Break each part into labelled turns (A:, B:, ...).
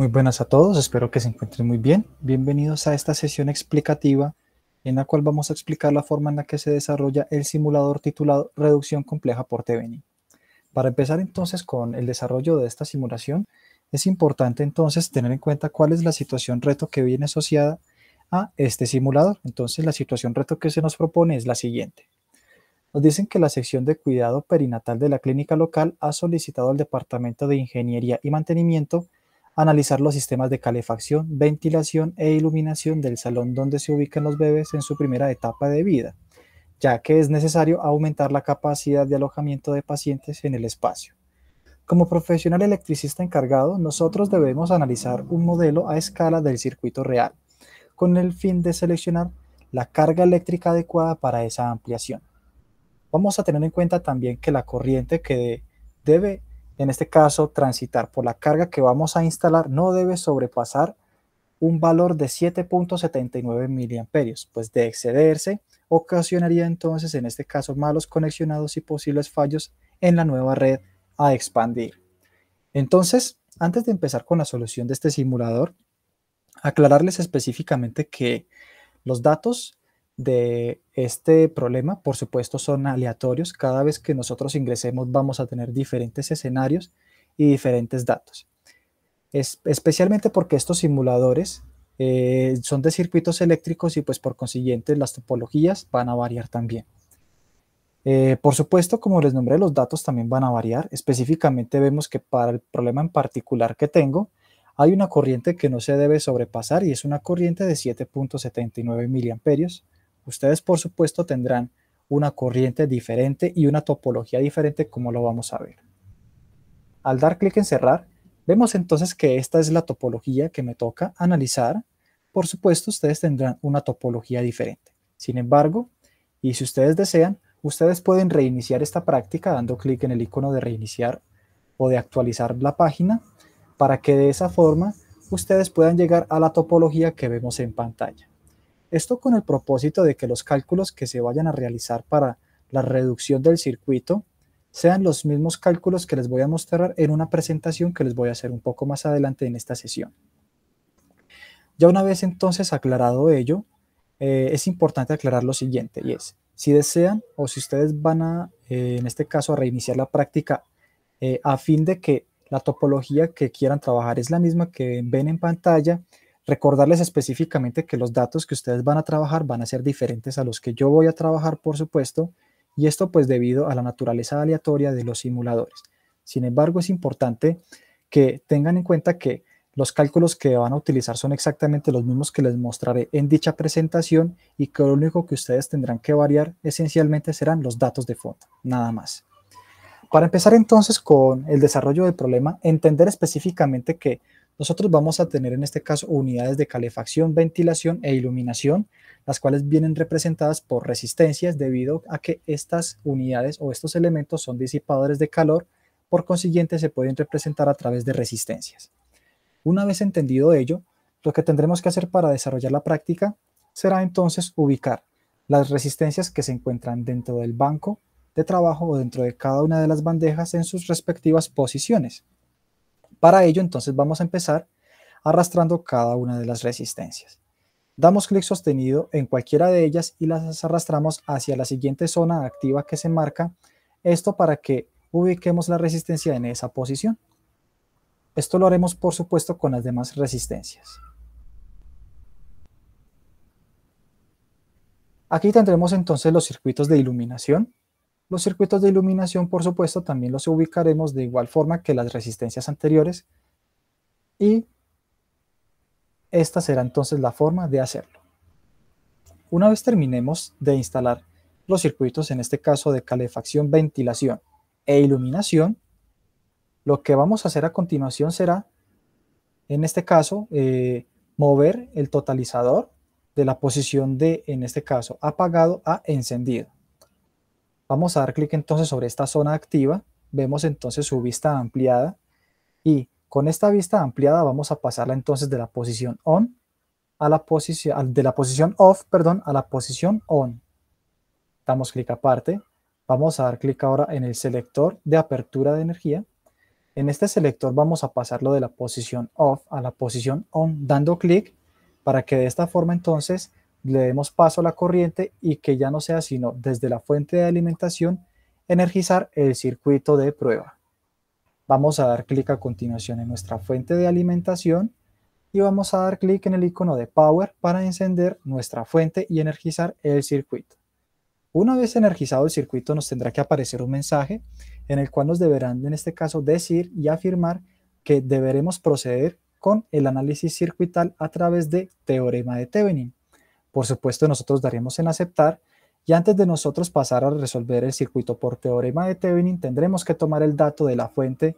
A: Muy buenas a todos, espero que se encuentren muy bien. Bienvenidos a esta sesión explicativa en la cual vamos a explicar la forma en la que se desarrolla el simulador titulado Reducción Compleja por Teveni. Para empezar entonces con el desarrollo de esta simulación, es importante entonces tener en cuenta cuál es la situación reto que viene asociada a este simulador. Entonces la situación reto que se nos propone es la siguiente. Nos dicen que la sección de cuidado perinatal de la clínica local ha solicitado al Departamento de Ingeniería y Mantenimiento analizar los sistemas de calefacción, ventilación e iluminación del salón donde se ubican los bebés en su primera etapa de vida, ya que es necesario aumentar la capacidad de alojamiento de pacientes en el espacio. Como profesional electricista encargado, nosotros debemos analizar un modelo a escala del circuito real, con el fin de seleccionar la carga eléctrica adecuada para esa ampliación. Vamos a tener en cuenta también que la corriente que debe en este caso, transitar por la carga que vamos a instalar no debe sobrepasar un valor de 7.79 miliamperios, pues de excederse ocasionaría entonces en este caso malos conexionados y posibles fallos en la nueva red a expandir. Entonces, antes de empezar con la solución de este simulador, aclararles específicamente que los datos de este problema, por supuesto, son aleatorios. Cada vez que nosotros ingresemos vamos a tener diferentes escenarios y diferentes datos. especialmente porque estos simuladores eh, son de circuitos eléctricos y pues por consiguiente las topologías van a variar también. Eh, por supuesto, como les nombré, los datos también van a variar. Específicamente vemos que para el problema en particular que tengo, hay una corriente que no se debe sobrepasar y es una corriente de 7.79 miliamperios Ustedes, por supuesto, tendrán una corriente diferente y una topología diferente como lo vamos a ver. Al dar clic en cerrar, vemos entonces que esta es la topología que me toca analizar. Por supuesto, ustedes tendrán una topología diferente. Sin embargo, y si ustedes desean, ustedes pueden reiniciar esta práctica dando clic en el icono de reiniciar o de actualizar la página para que de esa forma ustedes puedan llegar a la topología que vemos en pantalla. Esto con el propósito de que los cálculos que se vayan a realizar para la reducción del circuito sean los mismos cálculos que les voy a mostrar en una presentación que les voy a hacer un poco más adelante en esta sesión. Ya una vez entonces aclarado ello, eh, es importante aclarar lo siguiente y es, si desean o si ustedes van a, eh, en este caso, a reiniciar la práctica eh, a fin de que la topología que quieran trabajar es la misma que ven en pantalla, Recordarles específicamente que los datos que ustedes van a trabajar van a ser diferentes a los que yo voy a trabajar, por supuesto, y esto pues debido a la naturaleza aleatoria de los simuladores. Sin embargo, es importante que tengan en cuenta que los cálculos que van a utilizar son exactamente los mismos que les mostraré en dicha presentación y que lo único que ustedes tendrán que variar esencialmente serán los datos de fondo, nada más. Para empezar entonces con el desarrollo del problema, entender específicamente que nosotros vamos a tener en este caso unidades de calefacción, ventilación e iluminación, las cuales vienen representadas por resistencias debido a que estas unidades o estos elementos son disipadores de calor, por consiguiente se pueden representar a través de resistencias. Una vez entendido ello, lo que tendremos que hacer para desarrollar la práctica será entonces ubicar las resistencias que se encuentran dentro del banco de trabajo o dentro de cada una de las bandejas en sus respectivas posiciones. Para ello, entonces vamos a empezar arrastrando cada una de las resistencias. Damos clic sostenido en cualquiera de ellas y las arrastramos hacia la siguiente zona activa que se marca, esto para que ubiquemos la resistencia en esa posición. Esto lo haremos por supuesto con las demás resistencias. Aquí tendremos entonces los circuitos de iluminación, los circuitos de iluminación, por supuesto, también los ubicaremos de igual forma que las resistencias anteriores y esta será entonces la forma de hacerlo. Una vez terminemos de instalar los circuitos, en este caso de calefacción, ventilación e iluminación, lo que vamos a hacer a continuación será, en este caso, eh, mover el totalizador de la posición de, en este caso, apagado a encendido. Vamos a dar clic entonces sobre esta zona activa, vemos entonces su vista ampliada y con esta vista ampliada vamos a pasarla entonces de la posición on a la posición, de la posición off, perdón, a la posición on. Damos clic aparte, vamos a dar clic ahora en el selector de apertura de energía. En este selector vamos a pasarlo de la posición off a la posición on, dando clic para que de esta forma entonces le demos paso a la corriente y que ya no sea sino desde la fuente de alimentación energizar el circuito de prueba. Vamos a dar clic a continuación en nuestra fuente de alimentación y vamos a dar clic en el icono de Power para encender nuestra fuente y energizar el circuito. Una vez energizado el circuito nos tendrá que aparecer un mensaje en el cual nos deberán en este caso decir y afirmar que deberemos proceder con el análisis circuital a través de teorema de Thevenin. Por supuesto, nosotros daremos en aceptar y antes de nosotros pasar a resolver el circuito por teorema de Thevenin, tendremos que tomar el dato de la fuente,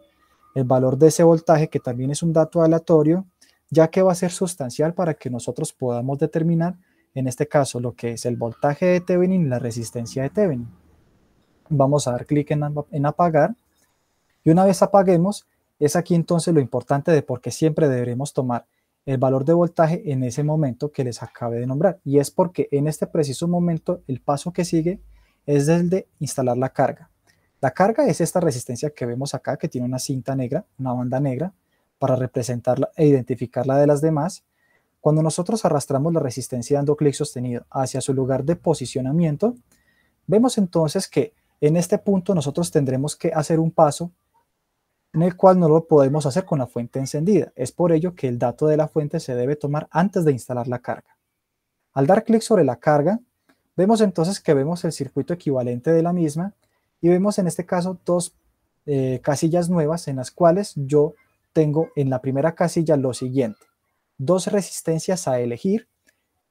A: el valor de ese voltaje, que también es un dato aleatorio, ya que va a ser sustancial para que nosotros podamos determinar, en este caso, lo que es el voltaje de Thevenin y la resistencia de Thevenin. Vamos a dar clic en, en apagar. Y una vez apaguemos, es aquí entonces lo importante de por qué siempre deberemos tomar el valor de voltaje en ese momento que les acabé de nombrar. Y es porque en este preciso momento el paso que sigue es el de instalar la carga. La carga es esta resistencia que vemos acá, que tiene una cinta negra, una banda negra, para representarla e identificarla de las demás. Cuando nosotros arrastramos la resistencia dando clic sostenido hacia su lugar de posicionamiento, vemos entonces que en este punto nosotros tendremos que hacer un paso en el cual no lo podemos hacer con la fuente encendida. Es por ello que el dato de la fuente se debe tomar antes de instalar la carga. Al dar clic sobre la carga, vemos entonces que vemos el circuito equivalente de la misma y vemos en este caso dos eh, casillas nuevas en las cuales yo tengo en la primera casilla lo siguiente, dos resistencias a elegir.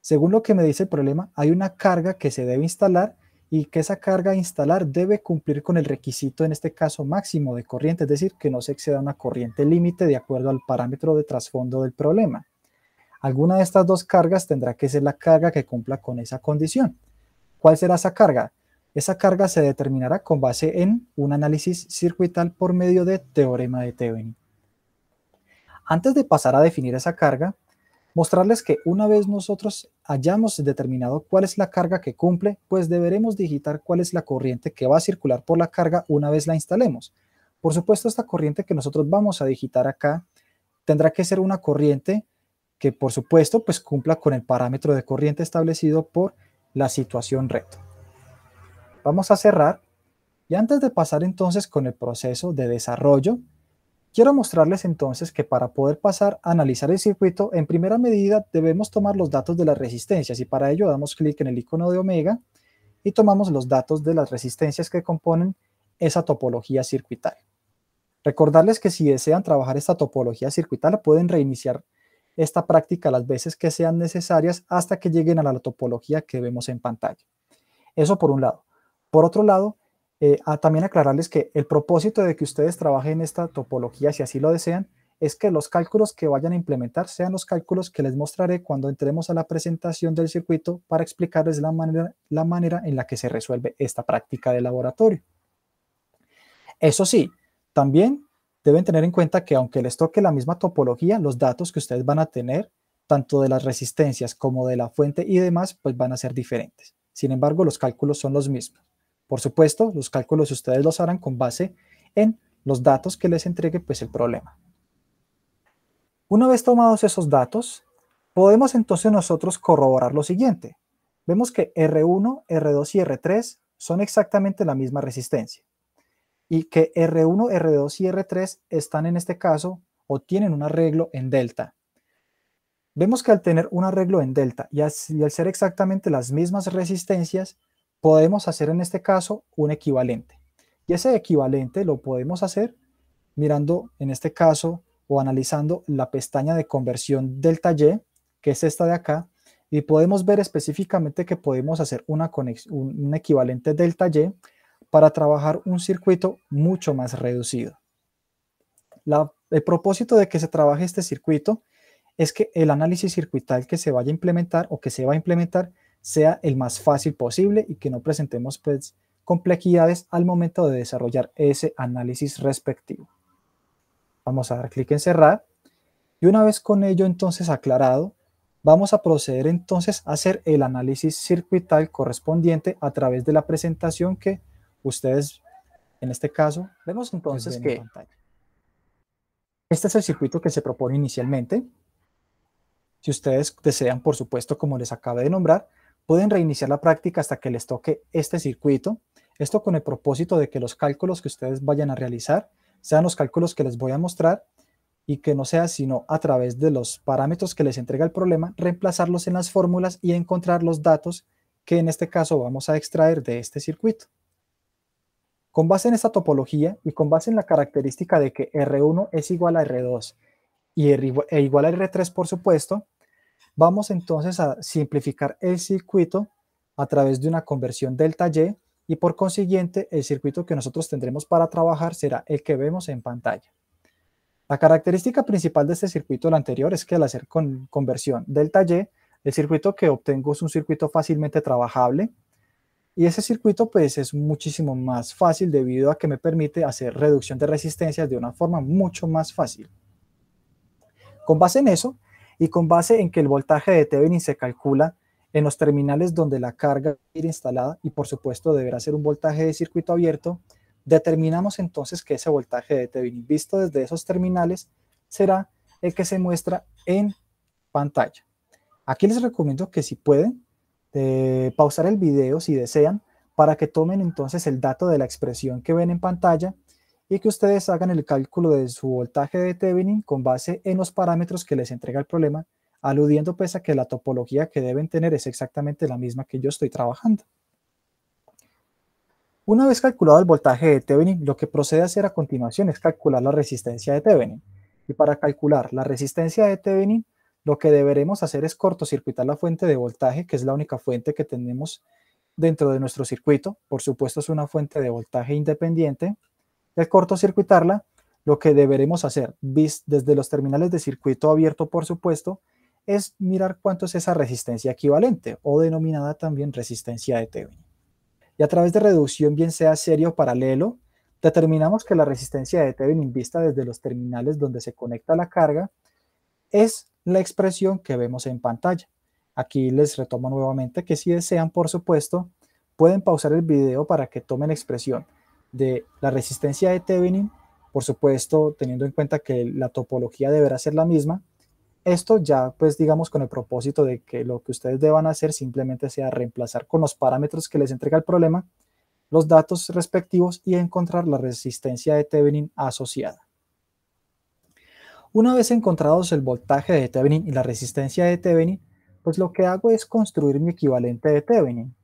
A: Según lo que me dice el problema, hay una carga que se debe instalar y que esa carga a instalar debe cumplir con el requisito, en este caso máximo de corriente, es decir, que no se exceda una corriente límite de acuerdo al parámetro de trasfondo del problema. Alguna de estas dos cargas tendrá que ser la carga que cumpla con esa condición. ¿Cuál será esa carga? Esa carga se determinará con base en un análisis circuital por medio de teorema de Thevenin. Antes de pasar a definir esa carga, mostrarles que una vez nosotros hayamos determinado cuál es la carga que cumple, pues deberemos digitar cuál es la corriente que va a circular por la carga una vez la instalemos. Por supuesto, esta corriente que nosotros vamos a digitar acá tendrá que ser una corriente que, por supuesto, pues cumpla con el parámetro de corriente establecido por la situación recta. Vamos a cerrar y antes de pasar entonces con el proceso de desarrollo, Quiero mostrarles entonces que para poder pasar a analizar el circuito, en primera medida debemos tomar los datos de las resistencias y para ello damos clic en el icono de omega y tomamos los datos de las resistencias que componen esa topología circuital Recordarles que si desean trabajar esta topología circuital pueden reiniciar esta práctica las veces que sean necesarias hasta que lleguen a la topología que vemos en pantalla. Eso por un lado. Por otro lado, eh, también aclararles que el propósito de que ustedes trabajen esta topología, si así lo desean, es que los cálculos que vayan a implementar sean los cálculos que les mostraré cuando entremos a la presentación del circuito para explicarles la manera, la manera en la que se resuelve esta práctica de laboratorio. Eso sí, también deben tener en cuenta que aunque les toque la misma topología, los datos que ustedes van a tener, tanto de las resistencias como de la fuente y demás, pues van a ser diferentes. Sin embargo, los cálculos son los mismos. Por supuesto, los cálculos ustedes los harán con base en los datos que les entregue pues, el problema. Una vez tomados esos datos, podemos entonces nosotros corroborar lo siguiente. Vemos que R1, R2 y R3 son exactamente la misma resistencia y que R1, R2 y R3 están en este caso o tienen un arreglo en delta. Vemos que al tener un arreglo en delta y al ser exactamente las mismas resistencias, podemos hacer en este caso un equivalente. Y ese equivalente lo podemos hacer mirando en este caso o analizando la pestaña de conversión del Y, que es esta de acá, y podemos ver específicamente que podemos hacer una un equivalente del Y para trabajar un circuito mucho más reducido. el propósito de que se trabaje este circuito es que el análisis circuital que se vaya a implementar o que se va a implementar sea el más fácil posible y que no presentemos pues, complejidades al momento de desarrollar ese análisis respectivo. Vamos a dar clic en cerrar y una vez con ello entonces aclarado, vamos a proceder entonces a hacer el análisis circuital correspondiente a través de la presentación que ustedes, en este caso, vemos pues entonces que este es el circuito que se propone inicialmente. Si ustedes desean, por supuesto, como les acabé de nombrar, pueden reiniciar la práctica hasta que les toque este circuito. Esto con el propósito de que los cálculos que ustedes vayan a realizar sean los cálculos que les voy a mostrar y que no sea sino a través de los parámetros que les entrega el problema, reemplazarlos en las fórmulas y encontrar los datos que en este caso vamos a extraer de este circuito. Con base en esta topología y con base en la característica de que R1 es igual a R2 y e igual a R3 por supuesto, Vamos entonces a simplificar el circuito a través de una conversión delta Y y por consiguiente el circuito que nosotros tendremos para trabajar será el que vemos en pantalla. La característica principal de este circuito, el anterior, es que al hacer con conversión delta Y, el circuito que obtengo es un circuito fácilmente trabajable y ese circuito pues es muchísimo más fácil debido a que me permite hacer reducción de resistencias de una forma mucho más fácil. Con base en eso, y con base en que el voltaje de Thevenin se calcula en los terminales donde la carga ir instalada y por supuesto deberá ser un voltaje de circuito abierto, determinamos entonces que ese voltaje de Thevenin visto desde esos terminales será el que se muestra en pantalla. Aquí les recomiendo que si pueden, eh, pausar el video si desean para que tomen entonces el dato de la expresión que ven en pantalla y que ustedes hagan el cálculo de su voltaje de Thevenin con base en los parámetros que les entrega el problema, aludiendo pues a que la topología que deben tener es exactamente la misma que yo estoy trabajando. Una vez calculado el voltaje de Thevenin, lo que procede a hacer a continuación es calcular la resistencia de Thevenin. Y para calcular la resistencia de Thevenin, lo que deberemos hacer es cortocircuitar la fuente de voltaje, que es la única fuente que tenemos dentro de nuestro circuito. Por supuesto, es una fuente de voltaje independiente, al cortocircuitarla, lo que deberemos hacer desde los terminales de circuito abierto, por supuesto, es mirar cuánto es esa resistencia equivalente o denominada también resistencia de Thevenin. Y a través de reducción, bien sea serie o paralelo, determinamos que la resistencia de Thevenin vista desde los terminales donde se conecta la carga es la expresión que vemos en pantalla. Aquí les retomo nuevamente que si desean, por supuesto, pueden pausar el video para que tomen expresión de la resistencia de Thevenin, por supuesto teniendo en cuenta que la topología deberá ser la misma. Esto ya pues digamos con el propósito de que lo que ustedes deban hacer simplemente sea reemplazar con los parámetros que les entrega el problema los datos respectivos y encontrar la resistencia de Thevenin asociada. Una vez encontrados el voltaje de Thevenin y la resistencia de Thevenin, pues lo que hago es construir mi equivalente de Thevenin.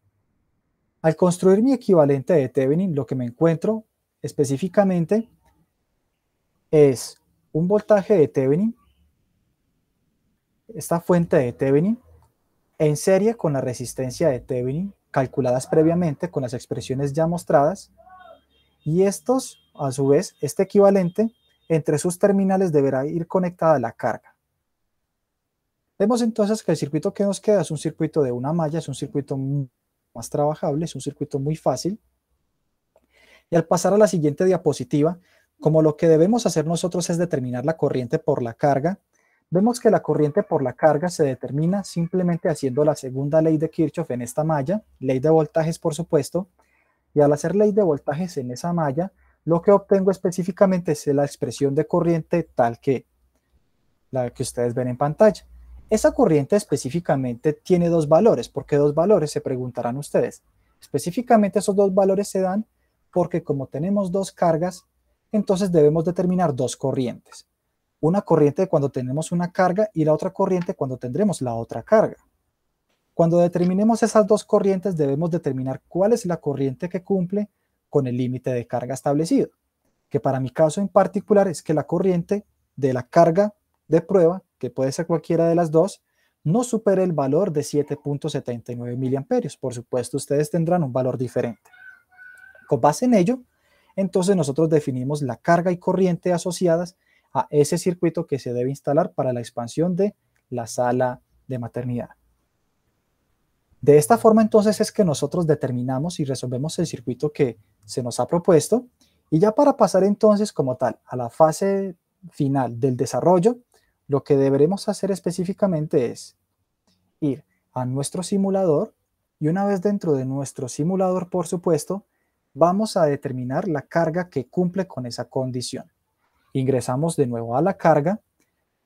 A: Al construir mi equivalente de Thevenin, lo que me encuentro específicamente es un voltaje de Thevenin, esta fuente de Thevenin, en serie con la resistencia de Thevenin, calculadas previamente con las expresiones ya mostradas, y estos, a su vez, este equivalente, entre sus terminales deberá ir conectada a la carga. Vemos entonces que el circuito que nos queda es un circuito de una malla, es un circuito más trabajable, es un circuito muy fácil. Y al pasar a la siguiente diapositiva, como lo que debemos hacer nosotros es determinar la corriente por la carga, vemos que la corriente por la carga se determina simplemente haciendo la segunda ley de Kirchhoff en esta malla, ley de voltajes por supuesto, y al hacer ley de voltajes en esa malla, lo que obtengo específicamente es la expresión de corriente tal que la que ustedes ven en pantalla. Esa corriente específicamente tiene dos valores. ¿Por qué dos valores? Se preguntarán ustedes. Específicamente esos dos valores se dan porque como tenemos dos cargas, entonces debemos determinar dos corrientes. Una corriente cuando tenemos una carga y la otra corriente cuando tendremos la otra carga. Cuando determinemos esas dos corrientes debemos determinar cuál es la corriente que cumple con el límite de carga establecido, que para mi caso en particular es que la corriente de la carga de prueba que puede ser cualquiera de las dos, no supere el valor de 7.79 miliamperios. Por supuesto, ustedes tendrán un valor diferente. Con base en ello, entonces nosotros definimos la carga y corriente asociadas a ese circuito que se debe instalar para la expansión de la sala de maternidad. De esta forma entonces es que nosotros determinamos y resolvemos el circuito que se nos ha propuesto y ya para pasar entonces como tal a la fase final del desarrollo, lo que deberemos hacer específicamente es ir a nuestro simulador y una vez dentro de nuestro simulador, por supuesto, vamos a determinar la carga que cumple con esa condición. Ingresamos de nuevo a la carga,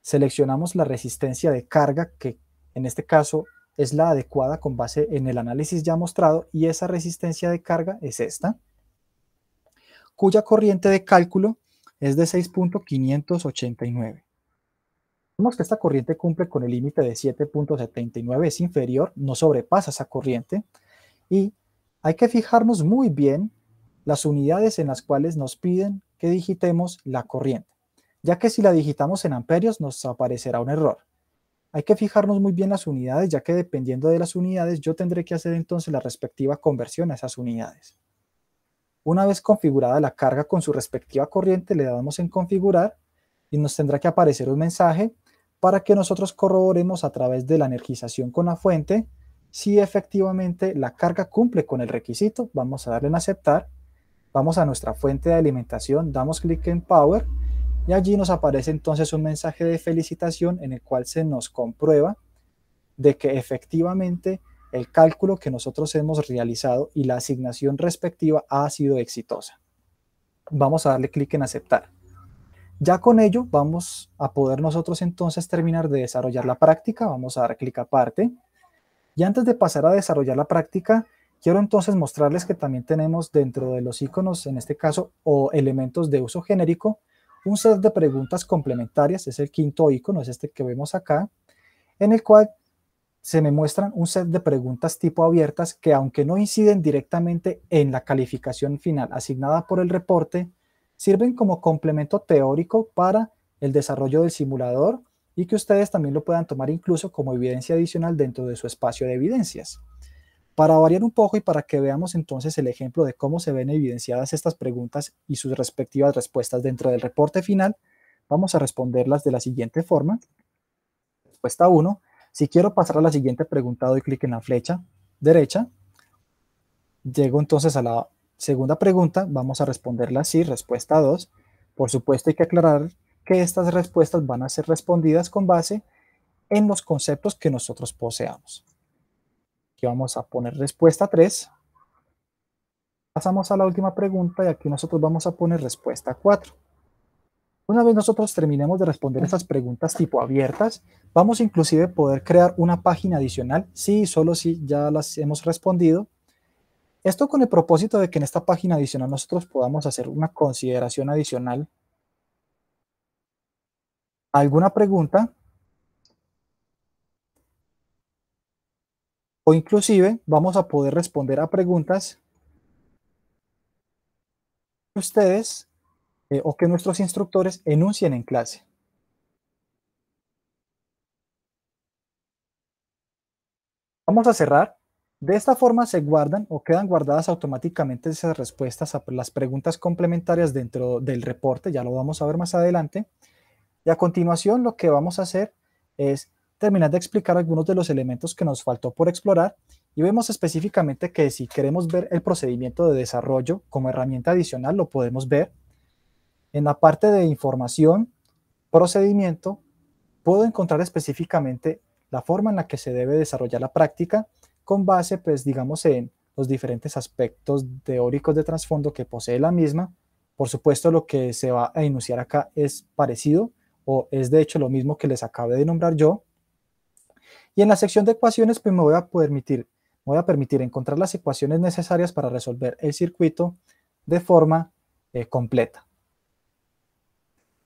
A: seleccionamos la resistencia de carga que en este caso es la adecuada con base en el análisis ya mostrado y esa resistencia de carga es esta, cuya corriente de cálculo es de 6.589 que esta corriente cumple con el límite de 7.79, es inferior, no sobrepasa esa corriente. Y hay que fijarnos muy bien las unidades en las cuales nos piden que digitemos la corriente, ya que si la digitamos en amperios nos aparecerá un error. Hay que fijarnos muy bien las unidades, ya que dependiendo de las unidades yo tendré que hacer entonces la respectiva conversión a esas unidades. Una vez configurada la carga con su respectiva corriente, le damos en configurar y nos tendrá que aparecer un mensaje para que nosotros corroboremos a través de la energización con la fuente si efectivamente la carga cumple con el requisito. Vamos a darle en aceptar, vamos a nuestra fuente de alimentación, damos clic en Power y allí nos aparece entonces un mensaje de felicitación en el cual se nos comprueba de que efectivamente el cálculo que nosotros hemos realizado y la asignación respectiva ha sido exitosa. Vamos a darle clic en aceptar. Ya con ello vamos a poder nosotros entonces terminar de desarrollar la práctica. Vamos a dar clic aparte. Y antes de pasar a desarrollar la práctica, quiero entonces mostrarles que también tenemos dentro de los iconos, en este caso, o elementos de uso genérico, un set de preguntas complementarias, es el quinto icono, es este que vemos acá, en el cual se me muestran un set de preguntas tipo abiertas que aunque no inciden directamente en la calificación final asignada por el reporte, sirven como complemento teórico para el desarrollo del simulador y que ustedes también lo puedan tomar incluso como evidencia adicional dentro de su espacio de evidencias. Para variar un poco y para que veamos entonces el ejemplo de cómo se ven evidenciadas estas preguntas y sus respectivas respuestas dentro del reporte final, vamos a responderlas de la siguiente forma. Respuesta 1. Si quiero pasar a la siguiente pregunta, doy clic en la flecha derecha. Llego entonces a la Segunda pregunta, vamos a responderla así, respuesta 2. Por supuesto hay que aclarar que estas respuestas van a ser respondidas con base en los conceptos que nosotros poseamos. Aquí vamos a poner respuesta 3. Pasamos a la última pregunta y aquí nosotros vamos a poner respuesta 4. Una vez nosotros terminemos de responder estas preguntas tipo abiertas, vamos inclusive a poder crear una página adicional sí, solo si ya las hemos respondido esto con el propósito de que en esta página adicional nosotros podamos hacer una consideración adicional. ¿Alguna pregunta? O inclusive vamos a poder responder a preguntas que ustedes eh, o que nuestros instructores enuncien en clase. Vamos a cerrar de esta forma se guardan o quedan guardadas automáticamente esas respuestas a las preguntas complementarias dentro del reporte, ya lo vamos a ver más adelante. Y a continuación lo que vamos a hacer es terminar de explicar algunos de los elementos que nos faltó por explorar y vemos específicamente que si queremos ver el procedimiento de desarrollo como herramienta adicional lo podemos ver. En la parte de información, procedimiento, puedo encontrar específicamente la forma en la que se debe desarrollar la práctica, con base, pues digamos, en los diferentes aspectos teóricos de trasfondo que posee la misma. Por supuesto, lo que se va a enunciar acá es parecido o es de hecho lo mismo que les acabé de nombrar yo. Y en la sección de ecuaciones, pues me voy a permitir, voy a permitir encontrar las ecuaciones necesarias para resolver el circuito de forma eh, completa.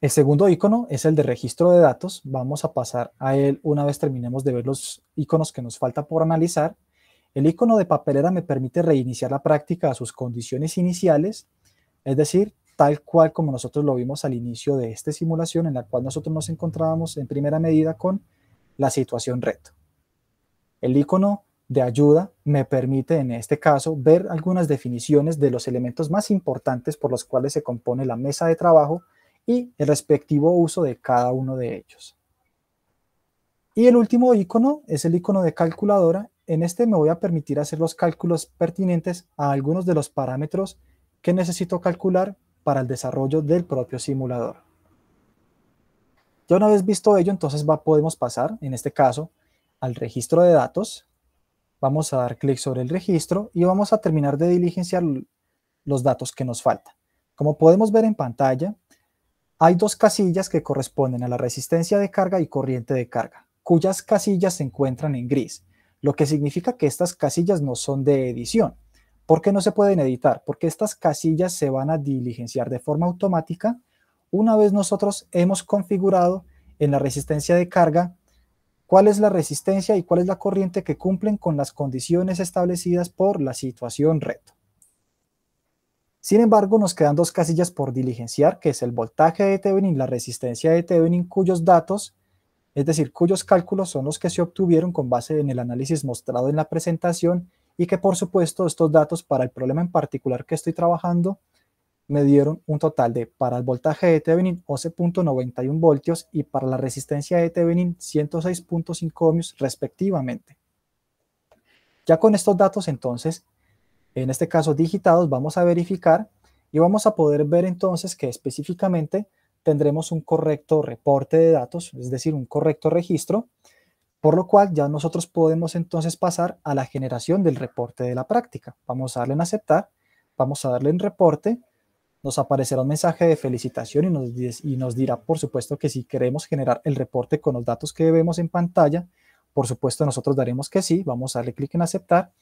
A: El segundo icono es el de registro de datos. Vamos a pasar a él una vez terminemos de ver los iconos que nos falta por analizar. El icono de papelera me permite reiniciar la práctica a sus condiciones iniciales, es decir, tal cual como nosotros lo vimos al inicio de esta simulación en la cual nosotros nos encontrábamos en primera medida con la situación reto. El icono de ayuda me permite en este caso ver algunas definiciones de los elementos más importantes por los cuales se compone la mesa de trabajo y el respectivo uso de cada uno de ellos. Y el último icono es el icono de calculadora en este me voy a permitir hacer los cálculos pertinentes a algunos de los parámetros que necesito calcular para el desarrollo del propio simulador. Ya una vez visto ello, entonces podemos pasar, en este caso, al registro de datos. Vamos a dar clic sobre el registro y vamos a terminar de diligenciar los datos que nos faltan. Como podemos ver en pantalla, hay dos casillas que corresponden a la resistencia de carga y corriente de carga, cuyas casillas se encuentran en gris lo que significa que estas casillas no son de edición. ¿Por qué no se pueden editar? Porque estas casillas se van a diligenciar de forma automática una vez nosotros hemos configurado en la resistencia de carga cuál es la resistencia y cuál es la corriente que cumplen con las condiciones establecidas por la situación reto. Sin embargo, nos quedan dos casillas por diligenciar, que es el voltaje de Thevenin y la resistencia de Thevenin, cuyos datos es decir, cuyos cálculos son los que se obtuvieron con base en el análisis mostrado en la presentación y que por supuesto estos datos para el problema en particular que estoy trabajando me dieron un total de para el voltaje de Thevenin 11.91 voltios y para la resistencia de Thevenin 106.5 ohmios respectivamente. Ya con estos datos entonces, en este caso digitados, vamos a verificar y vamos a poder ver entonces que específicamente tendremos un correcto reporte de datos, es decir, un correcto registro, por lo cual ya nosotros podemos entonces pasar a la generación del reporte de la práctica. Vamos a darle en aceptar, vamos a darle en reporte, nos aparecerá un mensaje de felicitación y nos, y nos dirá, por supuesto, que si queremos generar el reporte con los datos que vemos en pantalla, por supuesto, nosotros daremos que sí, vamos a darle clic en aceptar.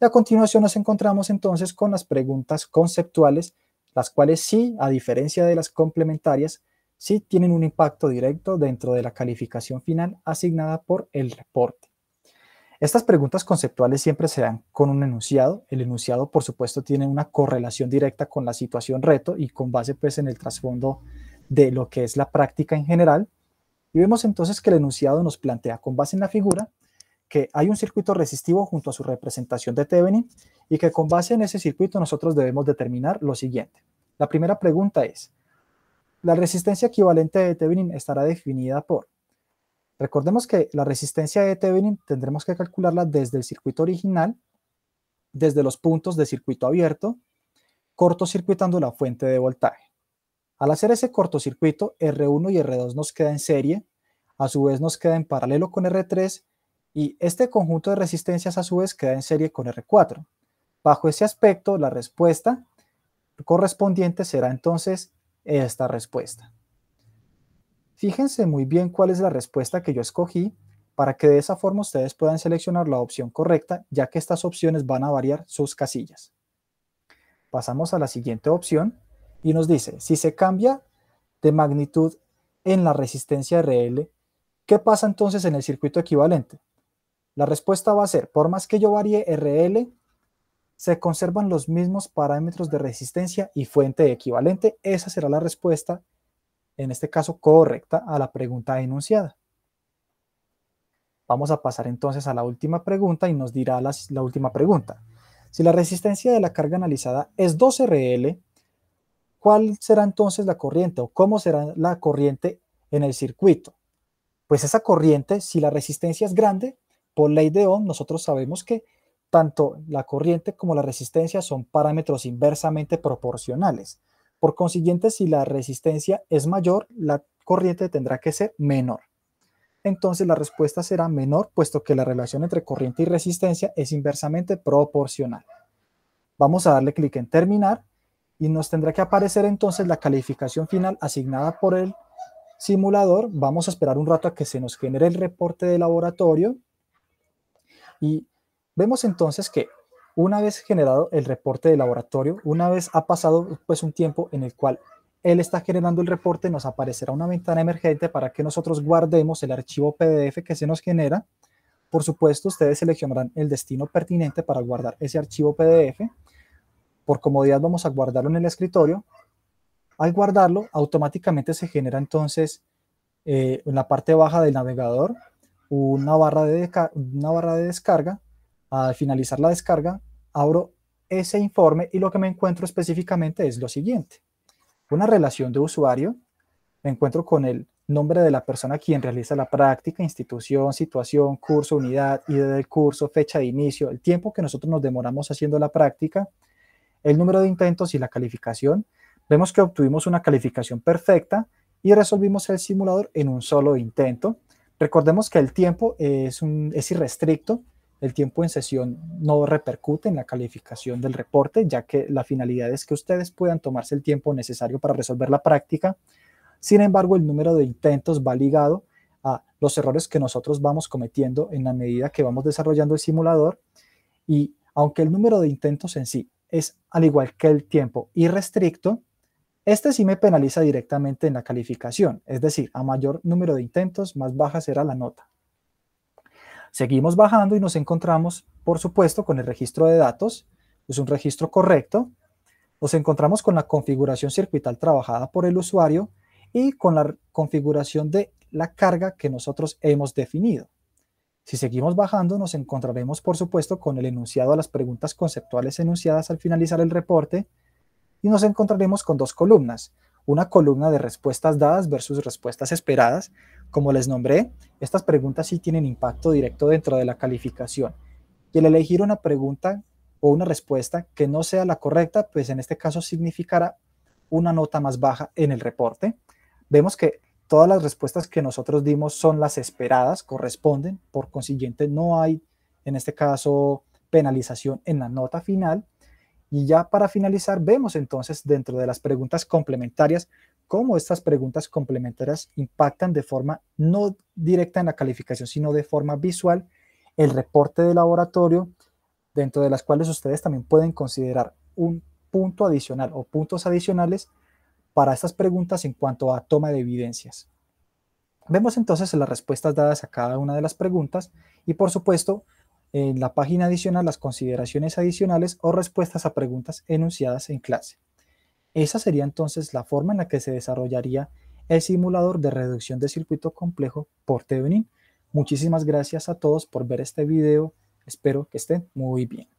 A: Y a continuación nos encontramos entonces con las preguntas conceptuales, las cuales sí, a diferencia de las complementarias, si tienen un impacto directo dentro de la calificación final asignada por el reporte. Estas preguntas conceptuales siempre se dan con un enunciado. El enunciado, por supuesto, tiene una correlación directa con la situación reto y con base pues, en el trasfondo de lo que es la práctica en general. Y vemos entonces que el enunciado nos plantea, con base en la figura, que hay un circuito resistivo junto a su representación de Thevenin y que con base en ese circuito nosotros debemos determinar lo siguiente. La primera pregunta es, la resistencia equivalente de Thevenin estará definida por... Recordemos que la resistencia de Thevenin tendremos que calcularla desde el circuito original, desde los puntos de circuito abierto, cortocircuitando la fuente de voltaje. Al hacer ese cortocircuito, R1 y R2 nos queda en serie, a su vez nos queda en paralelo con R3 y este conjunto de resistencias a su vez queda en serie con R4. Bajo ese aspecto, la respuesta correspondiente será entonces esta respuesta. Fíjense muy bien cuál es la respuesta que yo escogí para que de esa forma ustedes puedan seleccionar la opción correcta, ya que estas opciones van a variar sus casillas. Pasamos a la siguiente opción y nos dice, si se cambia de magnitud en la resistencia RL, ¿qué pasa entonces en el circuito equivalente? La respuesta va a ser, por más que yo varíe RL, se conservan los mismos parámetros de resistencia y fuente equivalente? Esa será la respuesta, en este caso correcta, a la pregunta enunciada. Vamos a pasar entonces a la última pregunta y nos dirá la, última pregunta. Si la resistencia de la carga analizada es 2 RL, ¿cuál será entonces la corriente o cómo será la corriente en el circuito? Pues esa corriente, si la resistencia es grande, por ley de Ohm, nosotros sabemos que tanto la corriente como la resistencia son parámetros inversamente proporcionales. Por consiguiente, si la resistencia es mayor, la corriente tendrá que ser menor. Entonces la respuesta será menor, puesto que la relación entre corriente y resistencia es inversamente proporcional. Vamos a darle clic en terminar y nos tendrá que aparecer entonces la calificación final asignada por el simulador. Vamos a esperar un rato a que se nos genere el reporte de laboratorio y Vemos entonces que una vez generado el reporte de laboratorio, una vez ha pasado pues un tiempo en el cual él está generando el reporte, nos aparecerá una ventana emergente para que nosotros guardemos el archivo PDF que se nos genera. Por supuesto, ustedes seleccionarán el destino pertinente para guardar ese archivo PDF. Por comodidad vamos a guardarlo en el escritorio. Al guardarlo, automáticamente se genera entonces eh, en la parte baja del navegador una barra de, una barra de descarga al finalizar la descarga, abro ese informe y lo que me encuentro específicamente es lo siguiente. Una relación de usuario, me encuentro con el nombre de la persona quien realiza la práctica, institución, situación, curso, unidad, idea del curso, fecha de inicio, el tiempo que nosotros nos demoramos haciendo la práctica, el número de intentos y la calificación. Vemos que obtuvimos una calificación perfecta y resolvimos el simulador en un solo intento. Recordemos que el tiempo es, un, es irrestricto, el tiempo en sesión no repercute en la calificación del reporte, ya que la finalidad es que ustedes puedan tomarse el tiempo necesario para resolver la práctica. Sin embargo, el número de intentos va ligado a los errores que nosotros vamos cometiendo en la medida que vamos desarrollando el simulador. Y aunque el número de intentos en sí es al igual que el tiempo irrestricto, este sí me penaliza directamente en la calificación, es decir, a mayor número de intentos, más baja será la nota. Seguimos bajando y nos encontramos, por supuesto, con el registro de datos, es un registro correcto. Nos encontramos con la configuración circuital trabajada por el usuario y con la configuración de la carga que nosotros hemos definido. Si seguimos bajando, nos encontraremos, por supuesto, con el enunciado a las preguntas conceptuales enunciadas al finalizar el reporte y nos encontraremos con dos columnas. Una columna de respuestas dadas versus respuestas esperadas, como les nombré, estas preguntas sí tienen impacto directo dentro de la calificación. Y el elegir una pregunta o una respuesta que no sea la correcta, pues en este caso significará una nota más baja en el reporte. Vemos que todas las respuestas que nosotros dimos son las esperadas, corresponden, por consiguiente no hay, en este caso, penalización en la nota final. Y ya para finalizar, vemos entonces dentro de las preguntas complementarias cómo estas preguntas complementarias impactan de forma no directa en la calificación, sino de forma visual el reporte de laboratorio, dentro de las cuales ustedes también pueden considerar un punto adicional o puntos adicionales para estas preguntas en cuanto a toma de evidencias. Vemos entonces las respuestas dadas a cada una de las preguntas y por supuesto en la página adicional las consideraciones adicionales o respuestas a preguntas enunciadas en clase. Esa sería entonces la forma en la que se desarrollaría el simulador de reducción de circuito complejo por Thevenin. Muchísimas gracias a todos por ver este video. Espero que estén muy bien.